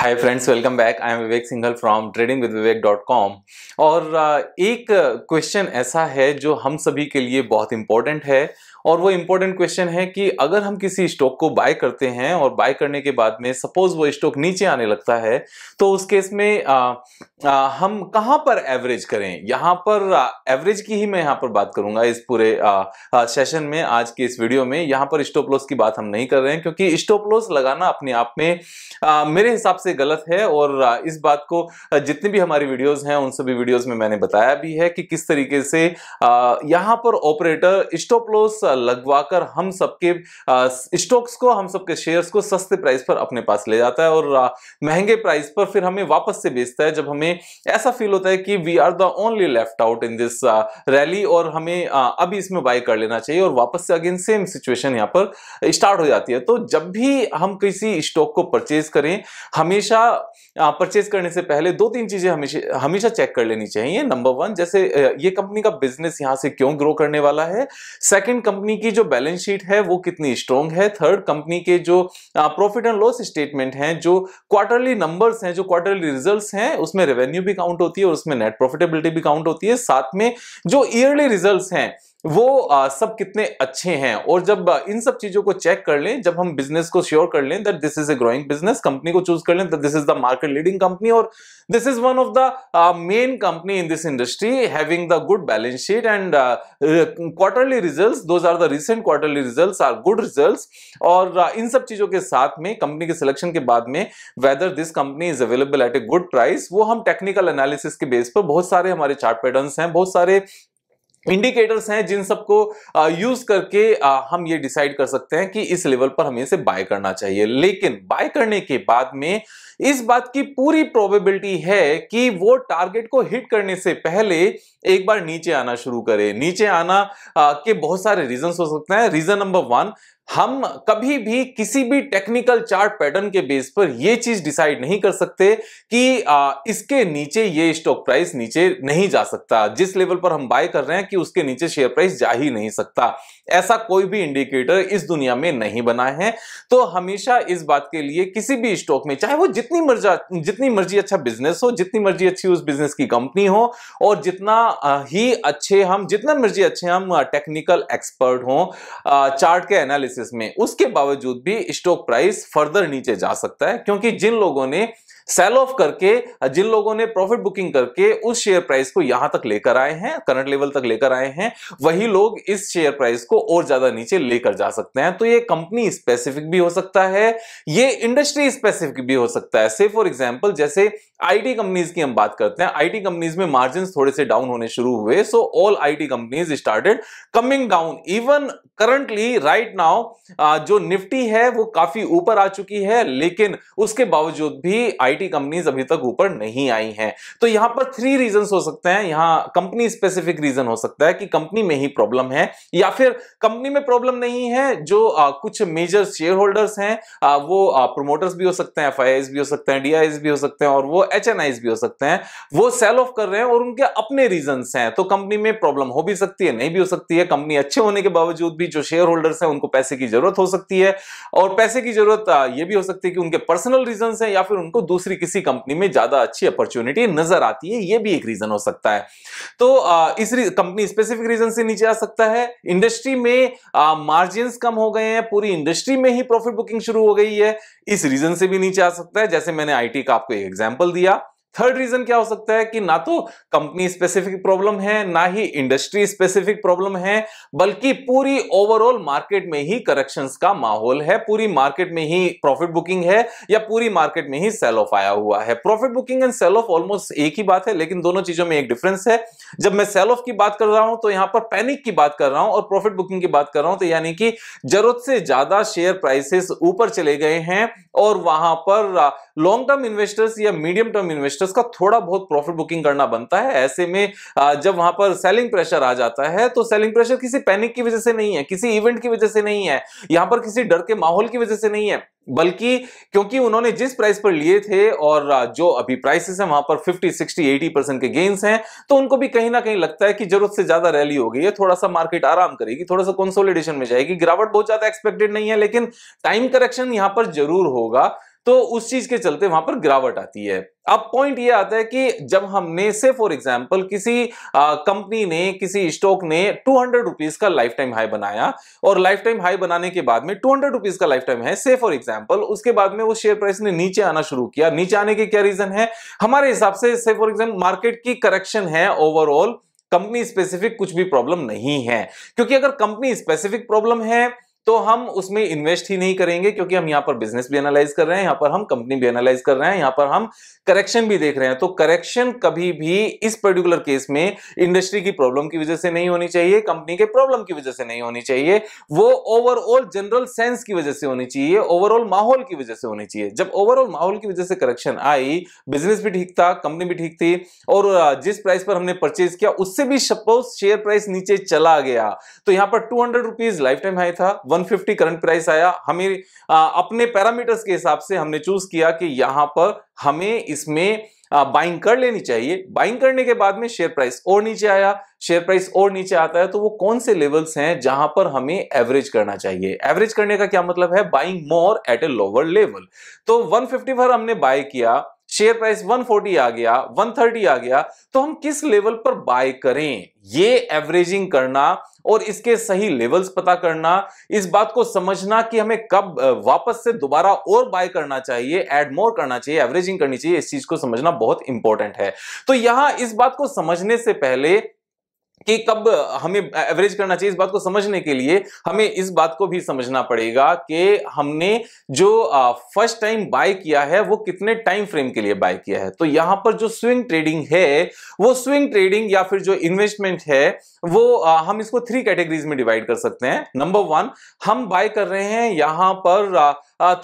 hi friends welcome back I am Vivek Singhal from trading with Vivek dot com और uh, एक question uh, ऐसा है जो हम सभी के लिए बहुत इम्पोर्टेंट है और वो इम्पोर्टेंट क्वेश्चन है कि अगर हम किसी स्टॉक को बाय करते हैं और बाय करने के बाद में सपोज वो स्टॉक नीचे आने लगता है तो उस केस में आ, uh, आ, हम कहाँ पर एवरेज करें यहाँ पर एवरेज की ही मैं यहाँ पर बात करूंगा इस पूरे आ, आ, सेशन में आज के इस वीडियो में यहाँ पर स्टॉप लॉस की बात हम नहीं कर रहे हैं क्योंकि स्टॉप लॉस लगाना अपने आप में आ, मेरे हिसाब से से गलत है और इस बात को जितनी भी हमारी वीडियोस हैं उन सभी वीडियोस में मैंने बताया भी है कि किस तरीके से यहाँ पर ऑपरेटर स्टॉप लॉस लगवाकर हम सबके स्टॉक्स को हम सबके शेयर्स को सस्ते प्राइस पर अपने पास ले जाता है और महंगे प्राइस पर फिर हमें वापस से बेचता है जब हमें ऐसा फील होता है कि we are the only left out in this rally और हमें अभी इसमें बाय कर लेना चाहिए और वापस से अगेन सेम सिचुएशन यहाँ पर स्टार्ट हो जाती है तो जब भी हम किसी स्टॉक को परचेज करें हमें हमेशा परचेज करने से पहले दो तीन चीजें हमेशा हमेशा चेक कर लेनी चाहिए नंबर वन जैसे ये कंपनी का बिजनेस यहां से क्यों ग्रो करने वाला है सेकंड कंपनी की जो बैलेंस शीट है वो कितनी स्ट्रॉन्ग है थर्ड कंपनी के जो प्रॉफिट एंड लॉस स्टेटमेंट है जो क्वार्टरली नंबर्स हैं जो क्वार्टरली रिजल्ट हैं उसमें रेवेन्यू भी काउंट होती है और उसमें नेट प्रॉफिटेबिलिटी भी काउंट होती है साथ में जो ईयरली रिजल्ट हैं वो आ, सब कितने अच्छे हैं और जब इन सब चीजों को चेक कर लें जब हम बिजनेस को श्योर कर लें that this is a growing business company को चूज कर लें that this is the market leading company और this is one of the main company in this industry having the good balance sheet and quarterly result those are the recent quarterly result are good result और uh, इन सब चीजों के साथ में company के selection के बाद में whether this company is available at a good price वो हम टेक्निकल एनालिसिस के बेस पर बहुत सारे हमारे चार्ट पैटर्न हैं बहुत सारे इंडिकेटर्स हैं जिन सबको यूज करके हम ये डिसाइड कर सकते हैं कि इस लेवल पर हमें इसे बाय करना चाहिए लेकिन बाय करने के बाद में इस बात की पूरी प्रोबेबिलिटी है कि वो टारगेट को हिट करने से पहले एक बार नीचे आना शुरू करे नीचे आना आ, के बहुत सारे रीजन हो सकते हैं रीजन नंबर वन हम कभी भी किसी भी टेक्निकल चार्ट पैटर्न के बेस पर यह चीज डिसाइड नहीं कर सकते कि आ, इसके नीचे ये स्टॉक प्राइस नीचे नहीं जा सकता जिस लेवल पर हम बाय कर रहे हैं कि उसके नीचे शेयर प्राइस जा ही नहीं सकता ऐसा कोई भी इंडिकेटर इस दुनिया में नहीं बना है तो हमेशा इस बात के लिए किसी भी स्टॉक में चाहे वो जितना जितनी मर्जी जितनी मर्जी अच्छा बिजनेस हो जितनी मर्जी अच्छी उस बिजनेस की कंपनी हो और जितना ही अच्छे हम जितना मर्जी अच्छे हम टेक्निकल एक्सपर्ट हो चार्ट के एनालिसिस में उसके बावजूद भी स्टॉक प्राइस फर्दर नीचे जा सकता है क्योंकि जिन लोगों ने सेल ऑफ करके जिन लोगों ने प्रॉफिट बुकिंग करके उस शेयर प्राइस को यहां तक लेकर आए हैं करंट लेवल तक लेकर आए हैं वही लोग इस शेयर प्राइस को और ज्यादा नीचे लेकर जा सकते हैं तो ये कंपनी स्पेसिफिक भी हो सकता है ये इंडस्ट्री स्पेसिफिक भी हो सकता है से फॉर एग्जाम्पल जैसे आईटी कंपनीज की हम बात करते हैं आईटी कंपनीज में मार्जिन थोड़े से डाउन होने शुरू हुए so all IT companies started coming down even currently right now जो निफ्टी है वो काफी ऊपर आ चुकी है लेकिन उसके बावजूद भी आई आईटी कंपनीज अभी तक ऊपर नहीं आई हैं तो यहां पर थ्री रीजन हो सकते हैं यहां कंपनी स्पेसिफिक रीजन हो सकता है कि कंपनी में ही प्रॉब्लम है या फिर कंपनी में प्रॉब्लम नहीं है जो आ, कुछ मेजर शेयर होल्डर्स हैं आ, वो प्रोमोटर्स भी हो सकते हैं एफ भी हो सकते हैं डी भी हो सकते हैं और वो एच भी हो सकते हैं वो सेल ऑफ कर रहे हैं और उनके अपने रीजन हैं तो कंपनी में प्रॉब्लम हो भी सकती है नहीं भी हो सकती है कंपनी अच्छे होने के बावजूद भी जो शेयर होल्डर्स हैं उनको पैसे की जरूरत हो सकती है और पैसे की जरूरत ये भी हो सकती है कि उनके पर्सनल रीजन है या फिर उनको दूसरी दूसरी किसी कंपनी में ज्यादा अच्छी अपॉर्चुनिटी नजर आती है ये भी एक रीजन हो सकता है तो इस कंपनी स्पेसिफिक रीजन से नीचे आ सकता है इंडस्ट्री में मार्जिन कम हो गए हैं पूरी इंडस्ट्री में ही प्रॉफिट बुकिंग शुरू हो गई है इस रीजन से भी नीचे आ सकता है जैसे मैंने आईटी का आपको एक एग्जाम्पल दिया थर्ड रीजन क्या हो सकता है कि ना तो कंपनी स्पेसिफिक प्रॉब्लम है ना ही इंडस्ट्री स्पेसिफिक प्रॉब्लम है बल्कि पूरी ओवरऑल मार्केट में ही करेक्शन का माहौल है पूरी मार्केट में ही प्रॉफिट बुकिंग है या पूरी मार्केट में ही सेल ऑफ आया हुआ है profit booking and sell off almost एक ही बात है लेकिन दोनों चीजों में एक डिफरेंस है जब मैं सेल ऑफ की बात कर रहा हूं तो यहां पर पैनिक की बात कर रहा हूं और प्रॉफिट बुकिंग की बात कर रहा हूं तो यानी कि जरूरत से ज्यादा शेयर प्राइसेस ऊपर चले गए हैं और वहां पर लॉन्ग टर्म इन्वेस्टर्स या मीडियम टर्म इन्वेस्टर्स का थोड़ा बहुत प्रॉफिट बुकिंग करना बनता है ऐसे में जब वहां पर सेलिंग प्रेशर आ जाता है तो सेलिंग प्रेशर किसी पैनिक की वजह से नहीं है किसी इवेंट की वजह से नहीं है यहां पर किसी डर के माहौल की वजह से नहीं है बल्कि क्योंकि उन्होंने जिस प्राइस पर लिए थे और जो अभी प्राइसेस हैं वहां पर 50, 60, 80 परसेंट के गेन्स हैं तो उनको भी कहीं ना कहीं लगता है कि जरूरत से ज्यादा रैली हो गई है थोड़ा सा मार्केट आराम करेगी थोड़ा सा कंसोलिडेशन में जाएगी गिरावट बहुत ज्यादा एक्सपेक्टेड नहीं है लेकिन टाइम करेक्शन यहां पर जरूर होगा तो उस चीज के चलते वहां पर गिरावट आती है अब पॉइंट ये आता है कि जब हमने से फॉर एग्जांपल किसी कंपनी ने किसी स्टॉक ने टू हंड्रेड रुपीज का लाइफ टाइम हाई बनाया और लाइफ टाइम हाई बनाने के बाद में टू हंड्रेड रुपीज का लाइफ टाइम है से फॉर एग्जांपल उसके बाद में वो शेयर प्राइस ने नीचे आना शुरू किया नीचे आने के क्या रीजन है हमारे हिसाब से से फॉर एग्जाम्पल मार्केट की करेक्शन है ओवरऑल कंपनी स्पेसिफिक कुछ भी प्रॉब्लम नहीं है क्योंकि अगर कंपनी स्पेसिफिक प्रॉब्लम है तो हम उसमें इन्वेस्ट ही नहीं करेंगे क्योंकि हम यहाँ पर बिजनेस भी एनालाइज कर रहे हैं यहाँ पर हम कंपनी भी एनालाइज कर रहे हैं यहाँ पर हम करेक्शन भी देख रहे हैं तो करेक्शन कभी भी इस पर्टिकुलर केस में इंडस्ट्री की प्रॉब्लम की वजह से नहीं होनी चाहिए कंपनी के प्रॉब्लम की वजह से नहीं होनी चाहिए वो ओवरऑल जनरल सेंस की वजह से होनी चाहिए ओवरऑल माहौल की वजह से होनी चाहिए जब ओवरऑल माहौल की वजह से करेक्शन आई बिजनेस भी ठीक था कंपनी भी ठीक थी और जिस प्राइस पर हमने परचेज किया उससे भी सपोज शेयर प्राइस नीचे चला गया तो यहाँ पर two hundred life time high था 150 करंट प्राइस आया हमें आ, अपने पैरामीटर्स के हिसाब से हमने चूज किया कि यहां पर हमें इसमें बाइंग कर लेनी चाहिए बाइंग करने के बाद में शेयर प्राइस और नीचे आया शेयर प्राइस और नीचे आता है तो वो कौन से लेवल्स हैं जहां पर हमें एवरेज करना चाहिए एवरेज करने का क्या मतलब है buying more at a lower level तो 150 पर हमने बाय किया शेयर प्राइस 140 आ गया 130 आ गया तो हम किस लेवल पर बाय करें ये एवरेजिंग करना और इसके सही लेवल्स पता करना इस बात को समझना कि हमें कब वापस से दोबारा और बाय करना चाहिए एड मोर करना चाहिए एवरेजिंग करनी चाहिए इस चीज को समझना बहुत इंपॉर्टेंट है तो यहां इस बात को समझने से पहले कि कब हमें एवरेज करना चाहिए इस बात को समझने के लिए हमें इस बात को भी समझना पड़ेगा कि हमने जो फर्स्ट टाइम बाय किया है वो कितने टाइम फ्रेम के लिए बाय किया है तो यहां पर जो स्विंग ट्रेडिंग है वो स्विंग ट्रेडिंग या फिर जो इन्वेस्टमेंट है वो आ, हम इसको थ्री कैटेगरीज में डिवाइड कर सकते हैं नंबर वन हम बाय कर रहे हैं यहां पर ah,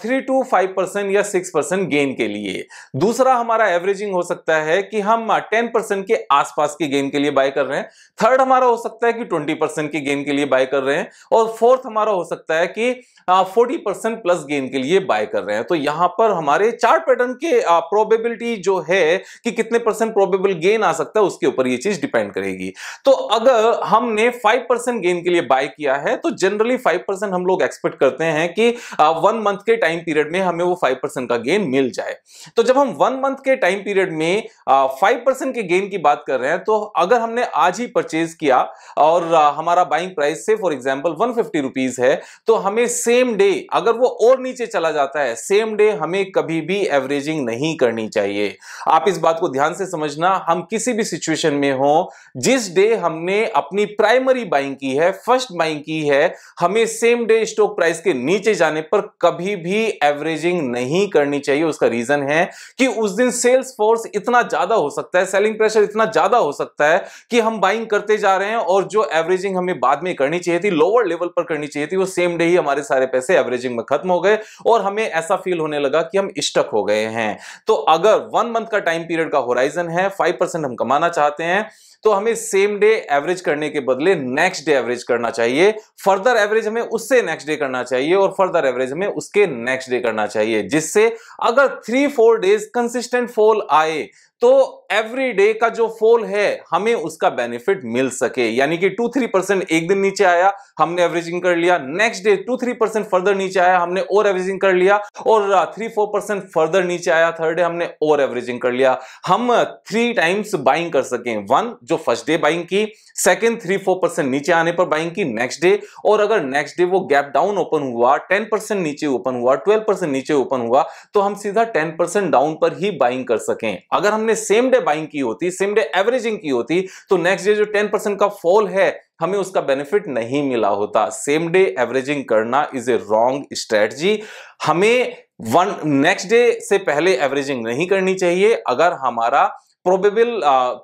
three two five percent या सिक्स परसेंट गेन के लिए दूसरा हमारा एवरेजिंग हो सकता है कि हम टेन परसेंट के आसपास के गेन के लिए बाय कर रहे हैं थर्ड हमारा हो सकता है कि ट्वेंटी परसेंट के गेन के लिए बाय कर रहे हैं और फोर्थ हमारा हो सकता है कि फोर्टी परसेंट प्लस गेन के लिए बाय कर रहे हैं तो यहां पर हमारे चार्ट पैटर्न के प्रोबेबिलिटी जो है कि कितने परसेंट प्रोबेबल गेन आ सकता है उसके ऊपर ये चीज डिपेंड करेगी तो अगर हमने फाइव परसेंट गेन के लिए बाय किया है तो जनरली फाइव परसेंट हम लोग एक्सपेक्ट करते हैं कि वन मंथ के टाइम पीरियड में हमें वो 5% का गेन मिल जाए तो जब हम वन मंथ के टाइम पीरियड में फाइव परसेंट के गेन की बात कर रहे हैं तो अगर हमने आज ही परचेज किया और हमारा buying price say for example one fifty है तो हमें सेम डे अगर वो और नीचे चला जाता है सेम डे हमें कभी भी एवरेजिंग नहीं करनी चाहिए आप इस बात को ध्यान से समझना हम किसी भी सिचुएशन में हो जिस डे हमने अपनी प्राइमरी बाइंग की है फर्स्ट बाइंग की है हमें सेम डे स्टॉक प्राइस के नीचे जाने पर कभी भी एवरेजिंग नहीं करनी चाहिए उसका रीजन है कि उस दिन सेल्स फोर्स इतना ज्यादा हो सकता है सेलिंग प्रेशर इतना ज्यादा हो सकता है कि हम बाइंग करते जा रहे हैं और जो एवरेजिंग हमें बाद में करनी चाहिए थी लोअर लेवल पर करनी चाहिए थी वो सेम डे ही हमारे सारे पैसे एवरेजिंग में खत्म हो गए और हमें ऐसा फील होने लगा कि हम स्टक हो गए हैं तो अगर वन मंथ का टाइम पीरियड का होराइजन है फाइव हम कमाना चाहते हैं तो हमें सेम डे एवरेज करने के बदले नेक्स्ट डे एवरेज करना चाहिए फर्दर एवरेज हमें उससे नेक्स्ट डे करना चाहिए और फर्दर एवरेज हमें उसके नेक्स्ट डे करना चाहिए जिससे अगर three four days consistent fall आए तो एवरी डे का जो फॉल है हमें उसका बेनिफिट मिल सके यानी कि टू थ्री परसेंट एक दिन नीचे आया हमने एवरेजिंग कर लिया next day two three percent further नीचे आया हमने और एवरेजिंग कर लिया और थ्री फोर परसेंट फर्दर नीचे आया थर्ड डे हमने और एवरेजिंग कर लिया हम थ्री टाइम्स बाइंग कर सके वन जो फर्स्ट डे बाइंग की सेकेंड थ्री फोर परसेंट नीचे आने पर बाइंग की नेक्स्ट डे और अगर नेक्स्ट डे वो गैप डाउन ओपन हुआ टेन परसेंट नीचे ओपन हुआ ट्वेल्व परसेंट नीचे ओपन हुआ तो हम सीधा टेन परसेंट डाउन पर ही बाइंग कर सकें अगर हम हमने सेम डे बाइंग की होती सेम डे एवरेजिंग की होती तो नेक्स्ट डे जो टेन परसेंट का फॉल है हमें उसका बेनिफिट नहीं मिला होता सेम डे एवरेजिंग करना इज ए रॉन्ग स्ट्रेटजी हमें वन नेक्स्ट डे से पहले एवरेजिंग नहीं करनी चाहिए अगर हमारा प्रोबेबल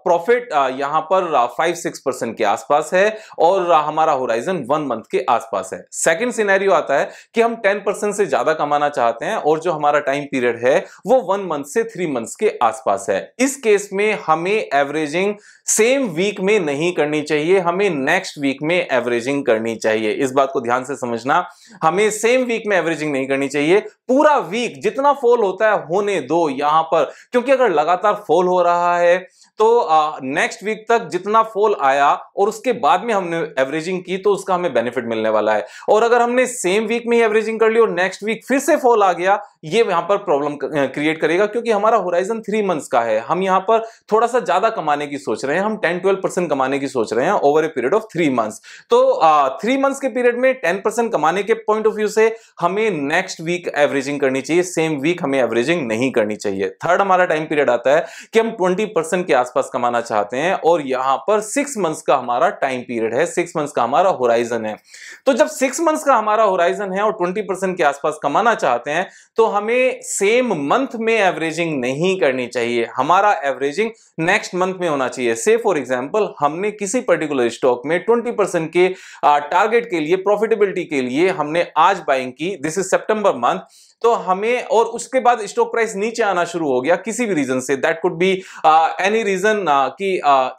प्रॉफिट यहां पर फाइव सिक्स परसेंट के आसपास है और uh, हमारा होराइजन वन मंथ के आसपास है सेकंड सिनेरियो आता है कि हम टेन परसेंट से ज्यादा कमाना चाहते हैं और जो हमारा टाइम पीरियड है वो वन मंथ से थ्री मंथ के आसपास है इस केस में हमें एवरेजिंग सेम वीक में नहीं करनी चाहिए हमें नेक्स्ट वीक में एवरेजिंग करनी चाहिए इस बात को ध्यान से समझना हमें सेम वीक में एवरेजिंग नहीं करनी चाहिए पूरा वीक जितना फॉल होता है होने दो यहां पर क्योंकि अगर लगातार फॉल हो रहा रहा है तो नेक्स्ट वीक तक जितना फॉल आया और उसके बाद में हमने एवरेजिंग की तो उसका हमें बेनिफिट मिलने वाला है और अगर हमने सेम वीक में ही एवरेजिंग कर ली और नेक्स्ट वीक फिर से फॉल आ गया ये यहां पर प्रॉब्लम क्रिएट करेगा क्योंकि हमारा होराइजन थ्री मंथ्स का है हम यहां पर थोड़ा सा ज्यादा कमाने की सोच रहे हैं हम टेन ट्वेल्व परसेंट कमाने की सोच रहे हैं over a period of three months तो थ्री मंथ्स के पीरियड में टेन परसेंट कमाने के पॉइंट ऑफ व्यू से हमें नेक्स्ट वीक एवरेजिंग करनी चाहिए सेम वीक हमें एवरेजिंग नहीं करनी चाहिए थर्ड हमारा टाइम पीरियड आता है कि हम ट्वेंटी परसेंट के आसपास कमाना चाहते हैं और यहां पर सिक्स मंथ्स का हमारा टाइम पीरियड है सिक्स मंथ्स का हमारा होराइजन है तो जब सिक्स मंथ्स का हमारा होराइजन है और ट्वेंटी परसेंट के आसपास कमाना चाहते हैं तो हमें सेम मंथ में एवरेजिंग नहीं करनी चाहिए हमारा एवरेजिंग नेक्स्ट मंथ में होना चाहिए से फॉर एग्जाम्पल हमने किसी पर्टिकुलर स्टॉक में ट्वेंटी के टारगेट के लिए प्रॉफिटेबिलिटी के लिए हमने आज बाइंग की दिस इज सेप्टेंबर मंथ तो हमें और उसके बाद स्टॉक प्राइस नीचे आना शुरू हो गया किसी भी रीजन से that could be any reason कि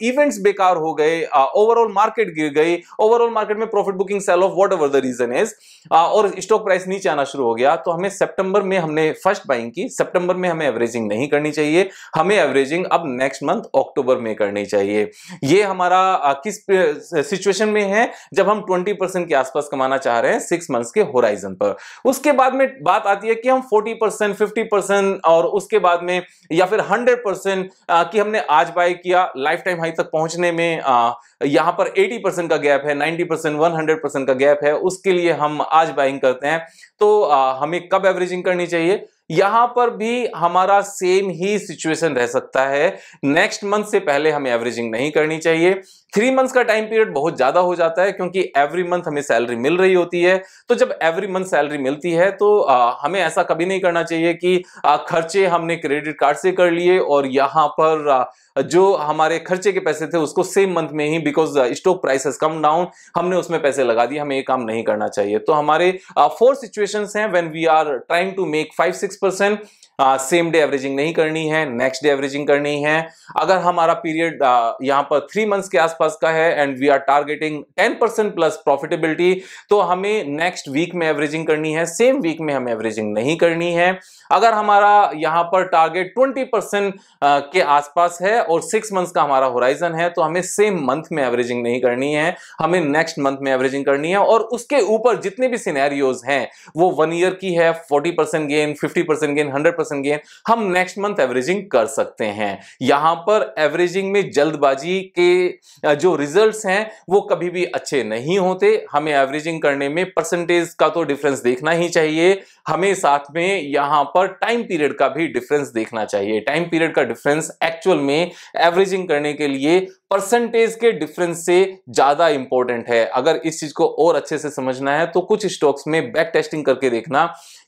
इवेंट्स uh, बेकार हो गए ओवरऑल uh, मार्केट गिर गई ओवरऑल मार्केट में profit booking sell off what the reason is और स्टॉक प्राइस नीचे आना शुरू हो गया तो हमें सेप्टेंबर में हमने फर्स्ट बाइंग की सेप्टेंबर में हमें एवरेजिंग नहीं करनी चाहिए हमें एवरेजिंग अब नेक्स्ट मंथ अक्टूबर में करनी चाहिए ये हमारा uh, किस सिचुएशन में है जब हम 20 परसेंट के आसपास कमाना चाह रहे हैं सिक्स मंथ्स के होराइजन पर उसके बाद में बात आती है चाहिए कि हम 40 परसेंट फिफ्टी परसेंट और उसके बाद में या फिर 100 परसेंट कि हमने आज बाय किया लाइफ टाइम हाई तक पहुंचने में आ, यहां पर 80 परसेंट का गैप है 90 परसेंट वन परसेंट का गैप है उसके लिए हम आज बाइंग करते हैं तो आ, हमें कब एवरेजिंग करनी चाहिए यहां पर भी हमारा सेम ही सिचुएशन रह सकता है नेक्स्ट मंथ से पहले हमें एवरेजिंग नहीं करनी चाहिए थ्री मंथ्स का टाइम पीरियड बहुत ज्यादा हो जाता है क्योंकि एवरी मंथ हमें सैलरी मिल रही होती है तो जब एवरी मंथ सैलरी मिलती है तो आ, हमें ऐसा कभी नहीं करना चाहिए कि आ, खर्चे हमने क्रेडिट कार्ड से कर लिए और यहाँ पर आ, जो हमारे खर्चे के पैसे थे उसको सेम मंथ में ही because stock price has come down हमने उसमें पैसे लगा दिए हमें ये काम नहीं करना चाहिए तो हमारे फोर सिचुएशन है when we are trying to make five six percent same day averaging नहीं करनी है नेक्स्ट डे एवरेजिंग करनी है अगर हमारा पीरियड यहाँ पर थ्री मंथ्स के आसपास का है and we are targeting ten percent plus profitability तो हमें नेक्स्ट वीक में एवरेजिंग करनी है सेम वीक में हमें एवरेजिंग नहीं करनी है अगर हमारा यहाँ पर टारगेट ट्वेंटी परसेंट के आसपास है और सिक्स मंथ्स का हमारा होराइजन है तो हमें सेम मंथ में एवरेजिंग नहीं करनी है हमें नेक्स्ट मंथ में एवरेजिंग करनी है और उसके ऊपर जितने भी सीनेरियोज हैं वो वन ईयर की है forty percent gain fifty percent gain hundred percent gain हम नेक्स्ट मंथ एवरेजिंग कर सकते हैं यहां पर एवरेजिंग में जल्दबाजी के जो रिजल्ट हैं वो कभी भी अच्छे नहीं होते हमें एवरेजिंग करने में परसेंटेज का तो डिफरेंस देखना ही चाहिए हमें साथ में यहां पर टाइम पीरियड का भी डिफरेंस देखना चाहिए टाइम पीरियड का डिफरेंस एक्चुअल में एवरेजिंग करने के लिए परसेंटेज के डिफरेंस से ज़्यादा इंपॉर्टेंट है अगर इस चीज़ को और अच्छे से समझना है तो कुछ स्टॉक्स में बैक टेस्टिंग करके देखना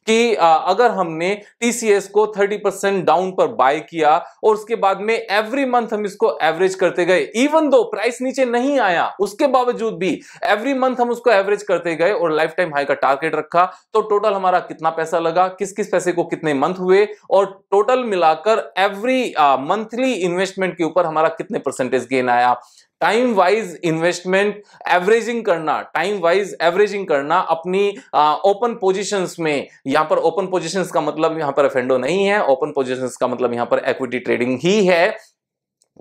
कि अगर हमने टीसीएस को 30 परसेंट डाउन पर बाय किया और उसके बाद में एवरी मंथ हम इसको एवरेज करते गए इवन दो प्राइस नीचे नहीं आया उसके बावजूद भी एवरी मंथ हम उसको एवरेज करते गए और लाइफ टाइम हाई का टारगेट रखा तो टोटल हमारा कितना कितना पैसा लगा किस किस पैसे को कितने मंथ हुए और टोटल मिलाकर एवरी मंथली इन्वेस्टमेंट के ऊपर हमारा कितने परसेंटेज गेन आया टाइम वाइज इन्वेस्टमेंट एवरेजिंग करना टाइम वाइज एवरेजिंग करना अपनी ओपन पोजीशंस में यहां पर ओपन पोजीशंस का मतलब यहां पर एफेंडो नहीं है ओपन पोजीशंस का मतलब यहां पर एक्विटी ट्रेडिंग ही है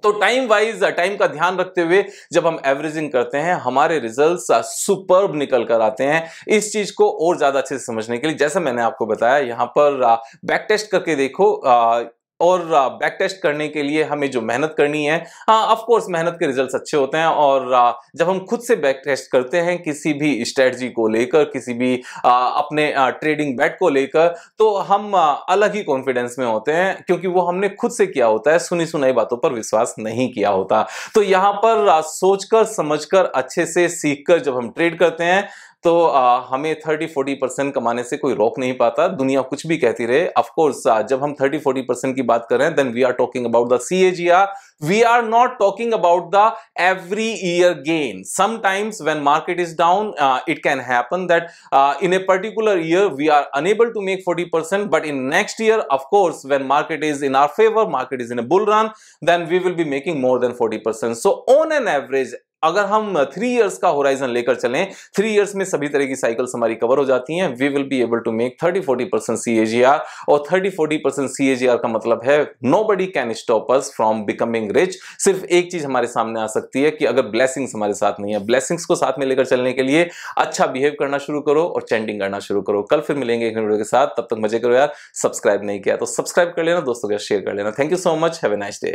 तो टाइम वाइज टाइम का ध्यान रखते हुए जब हम एवरेजिंग करते हैं हमारे रिजल्ट्स सुपर्ब निकल कर आते हैं इस चीज को और ज्यादा अच्छे से समझने के लिए जैसा मैंने आपको बताया यहां पर बैक टेस्ट करके देखो और बैक टेस्ट करने के लिए हमें जो मेहनत करनी है ऑफ हाँ, कोर्स मेहनत के रिजल्ट्स अच्छे होते हैं और जब हम खुद से बैक टेस्ट करते हैं किसी भी स्ट्रेटजी को लेकर किसी भी अपने ट्रेडिंग बैट को लेकर तो हम अलग ही कॉन्फिडेंस में होते हैं क्योंकि वो हमने खुद से किया होता है सुनी सुनाई बातों पर विश्वास नहीं किया होता तो यहाँ पर सोचकर समझकर अच्छे से सीखकर जब हम ट्रेड करते हैं तो आ, हमें 30-40 परसेंट कमाने से कोई रोक नहीं पाता दुनिया कुछ भी कहती रहे ऑफकोर्स जब हम 30-40 परसेंट की बात कर रहे हैं then we are talking about the C A G R we are not talking about the every year gain sometimes when market is down it can happen that in a particular year we are unable to make 40 percent but in next year of course when market is in our favour market is in a bull run then we will be making more than 40 percent so on an average अगर हम three years का horizon लेकर चलें three years में सभी तरह की cycles हमारी कवर हो जाती हैं we will be able to make thirty forty percent C और थर्टी फोर्टी परसेंट सी का मतलब है nobody can stop us from becoming rich सिर्फ एक चीज हमारे सामने आ सकती है कि अगर ब्लेसिंग्स हमारे साथ नहीं है ब्लेसिंग्स को साथ में लेकर चलने के लिए अच्छा बिहेव करना शुरू करो और चेंडिंग करना शुरू करो कल फिर मिलेंगे एक वीडियो के साथ तब तक मजे करो यार सब्सक्राइब नहीं किया तो सब्सक्राइब कर लेना दोस्तों के साथ शेयर कर लेना thank you so much have a nice day